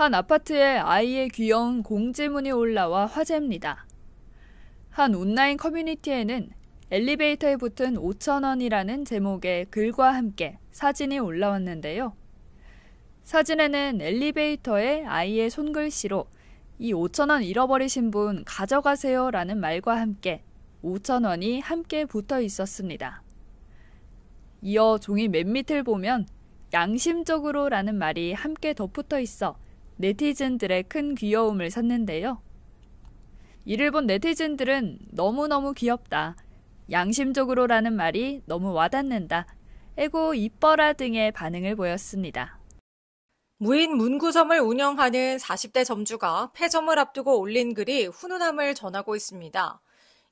한 아파트에 아이의 귀여운 공지문이 올라와 화제입니다. 한 온라인 커뮤니티에는 엘리베이터에 붙은 5천원이라는 제목의 글과 함께 사진이 올라왔는데요. 사진에는 엘리베이터에 아이의 손글씨로 이 5천원 잃어버리신 분 가져가세요 라는 말과 함께 5천원이 함께 붙어 있었습니다. 이어 종이 맨 밑을 보면 양심적으로 라는 말이 함께 덧붙어 있어 네티즌들의 큰 귀여움을 샀는데요. 이를 본 네티즌들은 너무너무 귀엽다. 양심적으로라는 말이 너무 와닿는다. 에고 이뻐라 등의 반응을 보였습니다. 무인 문구점을 운영하는 40대 점주가 폐점을 앞두고 올린 글이 훈훈함을 전하고 있습니다.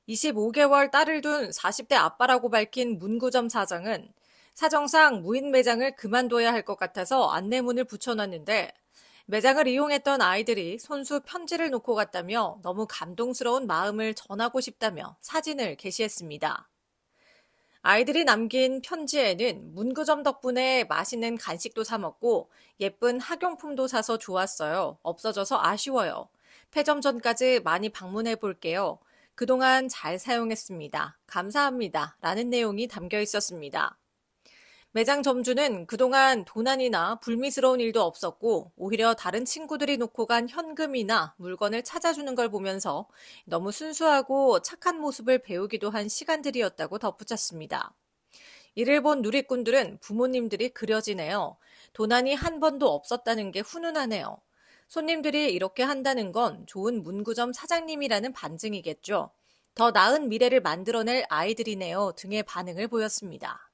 25개월 딸을 둔 40대 아빠라고 밝힌 문구점 사장은 사정상 무인 매장을 그만둬야 할 것 같아서 안내문을 붙여놨는데 매장을 이용했던 아이들이 손수 편지를 놓고 갔다며 너무 감동스러운 마음을 전하고 싶다며 사진을 게시했습니다. 아이들이 남긴 편지에는 문구점 덕분에 맛있는 간식도 사 먹고 예쁜 학용품도 사서 좋았어요. 없어져서 아쉬워요. 폐점 전까지 많이 방문해 볼게요. 그동안 잘 사용했습니다. 감사합니다. 라는 내용이 담겨 있었습니다. 매장 점주는 그동안 도난이나 불미스러운 일도 없었고 오히려 다른 친구들이 놓고 간 현금이나 물건을 찾아주는 걸 보면서 너무 순수하고 착한 모습을 배우기도 한 시간들이었다고 덧붙였습니다. 이를 본 누리꾼들은 부모님들이 그려지네요. 도난이 한 번도 없었다는 게 훈훈하네요. 손님들이 이렇게 한다는 건 좋은 문구점 사장님이라는 반증이겠죠. 더 나은 미래를 만들어낼 아이들이네요 등의 반응을 보였습니다.